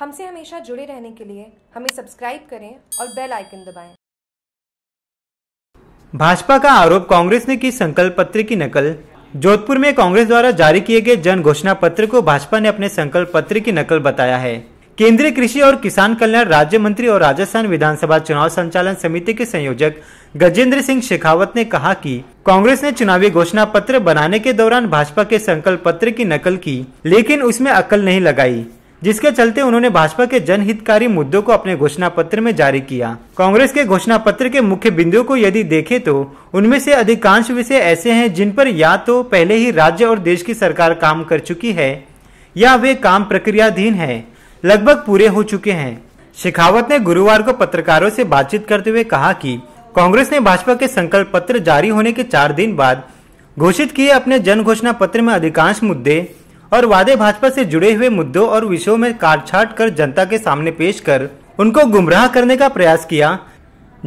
हमसे हमेशा जुड़े रहने के लिए हमें सब्सक्राइब करें और बेल आइकन दबाएं। भाजपा का आरोप कांग्रेस ने की संकल्प पत्र की नकल जोधपुर में कांग्रेस द्वारा जारी किए गए जन घोषणा पत्र को भाजपा ने अपने संकल्प पत्र की नकल बताया है केंद्रीय कृषि और किसान कल्याण राज्य मंत्री और राजस्थान विधानसभा चुनाव संचालन समिति के संयोजक गजेंद्र सिंह शेखावत ने कहा कि कांग्रेस ने चुनावी घोषणा पत्र बनाने के दौरान भाजपा के संकल्प पत्र की नकल की लेकिन उसमें अकल नहीं लगाई जिसके चलते उन्होंने भाजपा के जनहितकारी मुद्दों को अपने घोषणा पत्र में जारी किया कांग्रेस के घोषणा पत्र के मुख्य बिंदुओं को यदि देखें तो उनमें से अधिकांश विषय ऐसे हैं जिन पर या तो पहले ही राज्य और देश की सरकार काम कर चुकी है या वे काम प्रक्रियाधीन है लगभग पूरे हो चुके हैं शेखावत ने गुरुवार को पत्रकारों से बातचीत करते हुए कहा कि कांग्रेस ने भाजपा के संकल्प पत्र जारी होने के चार दिन बाद घोषित किए अपने जन घोषणा पत्र में अधिकांश मुद्दे और वादे भाजपा से जुड़े हुए मुद्दों और विषयों में काट छाट कर जनता के सामने पेश कर उनको गुमराह करने का प्रयास किया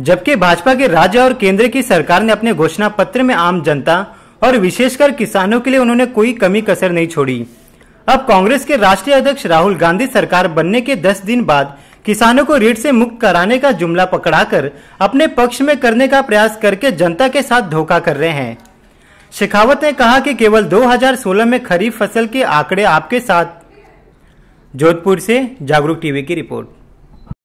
जबकि भाजपा के राज्य और केंद्र की सरकार ने अपने घोषणा पत्र में आम जनता और विशेषकर किसानों के लिए उन्होंने कोई कमी कसर नहीं छोड़ी अब कांग्रेस के राष्ट्रीय अध्यक्ष राहुल गांधी सरकार बनने के दस दिन बाद किसानों को ऋण से मुक्त कराने का जुमला पकड़ाकर अपने पक्ष में करने का प्रयास करके जनता के साथ धोखा कर रहे हैं शेखावत ने कहा कि केवल 2016 में खरीफ फसल के आंकड़े आपके साथ जोधपुर से जागरूक टीवी की रिपोर्ट